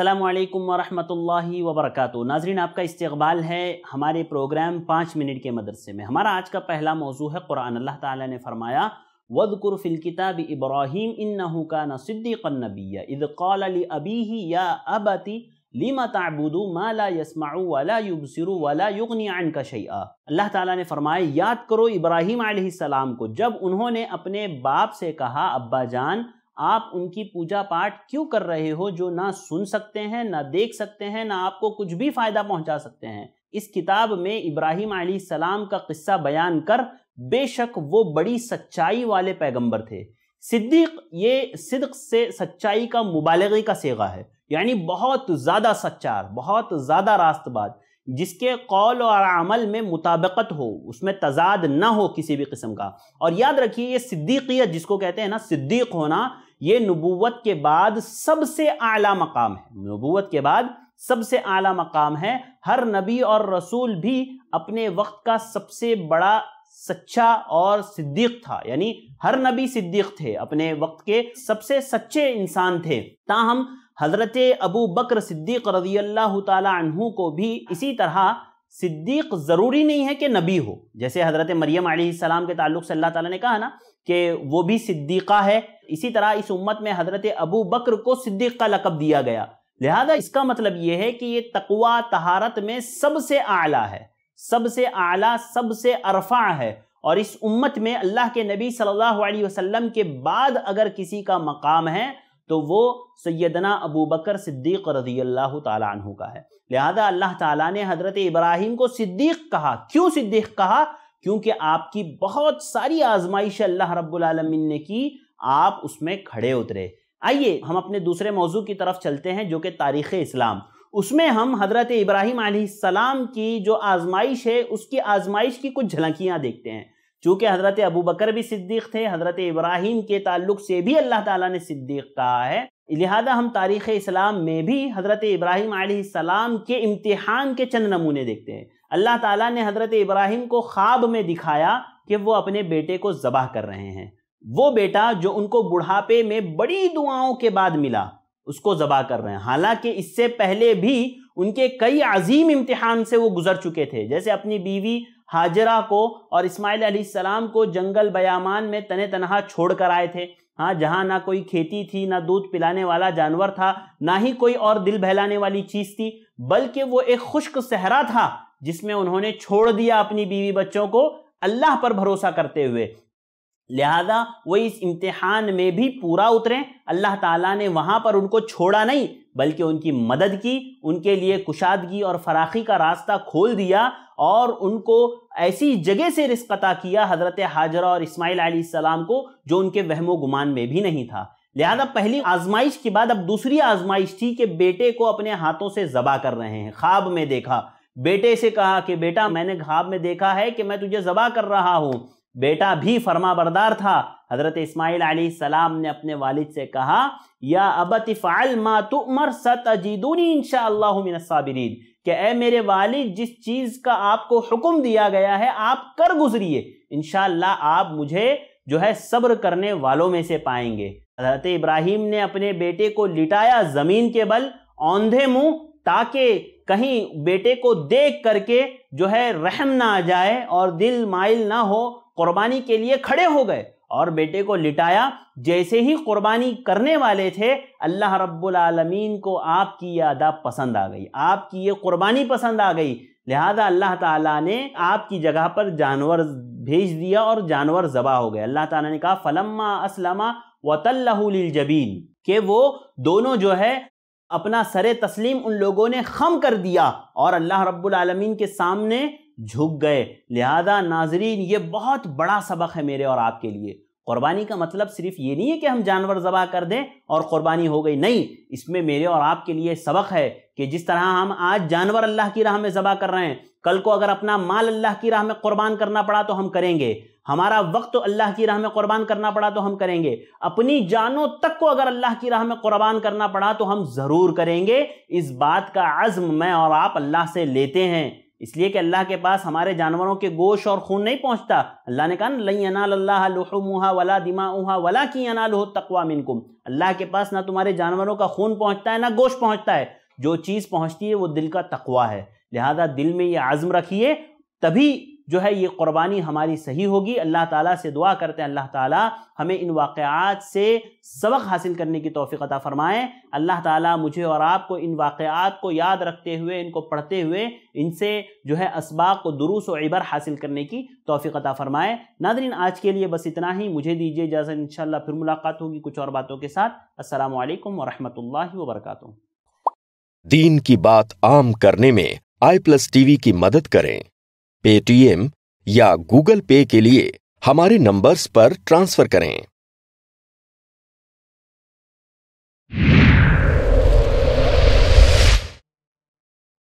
असलकम वरहमल वबरक नाजरीन आपका इस्तबाल है हमारे प्रोग्राम पाँच मिनट के मदरसे में हमारा आज का पहला मौजू है कुरान अल्लाह ताला ने फरमाया वदकुर फिल किताब इब्राहिम इन्नहु कान सिद्दीक़न नबिय्या इद क़ाल लि अबीही या अबती लीमा ताबुदु माला ला वाला वला युबसिरु वला युगनी अनका शैआ अल्लाह ताला ने फरमाया याद करो इब्राहिम सलाम को जब उन्होंने अपने बाप से कहा अब्बा जान आप उनकी पूजा पाठ क्यों कर रहे हो जो ना सुन सकते हैं ना देख सकते हैं ना आपको कुछ भी फायदा पहुंचा सकते हैं इस किताब में इब्राहिम सलाम का किस्सा बयान कर बेशक वो बड़ी सच्चाई वाले पैगंबर थे सिद्दीक ये सिद्क से सच्चाई का मुबालगी का सेगा है यानी बहुत ज़्यादा सच्चार बहुत ज़्यादा रास्तबाज जिसके कौल और अमल में मुताबकत हो उसमें तजाद ना हो किसी भी किस्म का और याद रखिए ये सिद्दीकियत जिसको कहते हैं ना सिद्दीक होना ये नबूवत के बाद सबसे आला मकाम है नबूवत के बाद सबसे आला मकाम है हर नबी और रसूल भी अपने वक्त का सबसे बड़ा सच्चा और सिद्दीक था यानी हर नबी सिद्दीक थे अपने वक्त के सबसे सच्चे इंसान थे ताहम हज़रत अबू बकर सिद्दीक रजी अल्लाह तहु को भी इसी तरह सिद्दीक ज़रूरी नहीं है कि नबी हो जैसे हज़रत मरियम आसमाम के तल्ल से अल्लाह ताला ने कहा ना कि वो भी सिद्दीक़ा है इसी तरह इस उम्मत में हज़रत अबू बकर को सिद्दीक का लकब दिया गया लिहाजा इसका मतलब ये है कि ये तकवा तहारत में सबसे आला है सबसे आला सबसे अरफा है और इस उम्मत में अल्लाह के नबी सल्लल्लाहु अलैहि वसल्लम के बाद अगर किसी का मकाम है तो वो सैदना अबू बकर सिद्दीक रजी अल्लाह तु का है लिहाजा अल्लाह ताला ने हज़रत इब्राहिम को सिद्दीक कहा क्यों सिद्दीक कहा क्योंकि आपकी बहुत सारी आजमाइश अल्लाह रब्बुल ने की आप उसमें खड़े उतरे आइए हम अपने दूसरे मौजू की तरफ चलते हैं जो कि तारीख़ इस्लाम उसमें हम हज़रत इब्राहिम की जो आजमाइश है उसकी आजमाइश की कुछ झलकियाँ देखते हैं चूंकि हज़रत अबू बकर भी सिद्दीक थे हज़रत इब्राहिम के ताल्लुक से भी अल्लाह ताला ने सिद्दीक कहा है लिहाजा हम तारीख़ इस्लाम में भी हज़रत इब्राहिम सलाम के इम्तहान के चंद नमूने देखते हैं अल्लाह ताला ने हज़रत इब्राहिम को ख्वाब में दिखाया कि वो अपने बेटे को ज़बाह कर रहे हैं वो बेटा जो उनको बुढ़ापे में बड़ी दुआओं के बाद मिला उसको ज़बा कर रहे हैं हालांकि इससे पहले भी उनके कई अजीम इम्तिहान से वो गुजर चुके थे जैसे अपनी बीवी हाजरा को और इस्माइल अलैहिस्सलाम को जंगल बयामान में तने तनहा छोड़ कर आए थे हाँ जहाँ ना कोई खेती थी ना दूध पिलाने वाला जानवर था ना ही कोई और दिल बहलाने वाली चीज़ थी बल्कि वो एक खुश्क सहरा था जिसमें उन्होंने छोड़ दिया अपनी बीवी बच्चों को अल्लाह पर भरोसा करते हुए लिहाजा वो इस इम्तिहान में भी पूरा उतरे अल्लाह ताला ने वहाँ पर उनको छोड़ा नहीं बल्कि उनकी मदद की उनके लिए कुशादगी और फराखी का रास्ता खोल दिया और उनको ऐसी जगह से रिस्क अता किया हजरत हाजरा और इस्माइल सलाम को जो उनके वहमो गुमान में भी नहीं था लिहाजा पहली आजमाइश के बाद अब दूसरी आजमाइश थी कि बेटे को अपने हाथों से जबा कर रहे हैं ख्वाब में देखा बेटे से कहा कि बेटा मैंने ख्वाब में देखा है कि मैं तुझे जबा कर रहा हूँ बेटा भी फरमा बरदार था हजरत इस्माइल सलाम ने अपने वालिद से कहा या अब फ़ाल मा तुमर सत अजीदूनी इन शाबरीन कि ए मेरे वालिद जिस चीज़ का आपको हुक्म दिया गया है आप कर गुजरिए इन आप मुझे जो है सब्र करने वालों में से पाएंगे हजरत इब्राहिम ने अपने बेटे को लिटाया ज़मीन के बल औंधे मुंह ताकि कहीं बेटे को देख करके जो है रहम ना आ जाए और दिल माइल ना हो कुर्बानी के लिए खड़े हो गए और बेटे को लिटाया जैसे ही कुर्बानी करने वाले थे अल्लाह रब्बुल आलमीन को आपकी ये अदा पसंद आ गई आपकी ये कुर्बानी पसंद आ गई लिहाजा अल्लाह ताला ने आपकी जगह पर जानवर भेज दिया और जानवर जबा हो गए अल्लाह ताला ने कहा फलम्मा असलमा वतल्लाजबीन के वो दोनों जो है अपना सर तस्लीम उन लोगों ने खम कर दिया और अल्लाह रब्बुल आलमीन के सामने झुक गए लिहाजा नाजरीन ये बहुत बड़ा सबक है मेरे और आपके लिए क़ुरबानी का मतलब सिर्फ ये नहीं है कि हम जानवर ज़बा कर दें और क़ुरबानी हो गई नहीं इसमें मेरे और आपके लिए सबक है कि जिस तरह हम आज जानवर अल्लाह की राह में ज़बा कर रहे हैं कल को अगर अपना माल अल्लाह की राह में क़ुरबान करना पड़ा तो हम करेंगे हमारा वक्त अल्लाह की राह में क़ुरबान करना पड़ा तो हम करेंगे अपनी जानों तक को अगर अल्लाह की राह में क़ुरबान करना पड़ा तो हम ज़रूर करेंगे इस बात का आज़म मैं और आप अल्लाह से लेते हैं इसलिए कि अल्लाह के पास हमारे जानवरों के गोश और खून नहीं पहुंचता अल्लाह ने कहा लनाहा वला दिमाहा वला की अनाल हो तकवा मिनकुम अल्लाह के पास ना तुम्हारे जानवरों का खून पहुंचता है ना गोश पहुंचता है जो चीज़ पहुंचती है वो दिल का तकवा है लिहाजा दिल में ये आज़म रखिए तभी जो है ये क़ुरबानी हमारी सही होगी अल्लाह ताला से दुआ करते हैं अल्लाह ताला हमें इन वाक़ात से सबक हासिल करने की तोफ़ीक़ता फ़रमाएँ अल्लाह ताला मुझे और आपको इन वाक़ात को याद रखते हुए इनको पढ़ते हुए इनसे जो है इसबाक को दुरुस व इबर हासिल करने की तोफ़ीक़ता फ़रमाएँ नादरीन आज के लिए बस इतना ही मुझे दीजिए इजाज़त इन फिर मुलाकात होगी कुछ और बातों के साथ असल वरहमल वबरक दीन की बात आम करने में आई प्लस टीवी की मदद करें पेटीएम या गूगल पे के लिए हमारे नंबर्स पर ट्रांसफर करें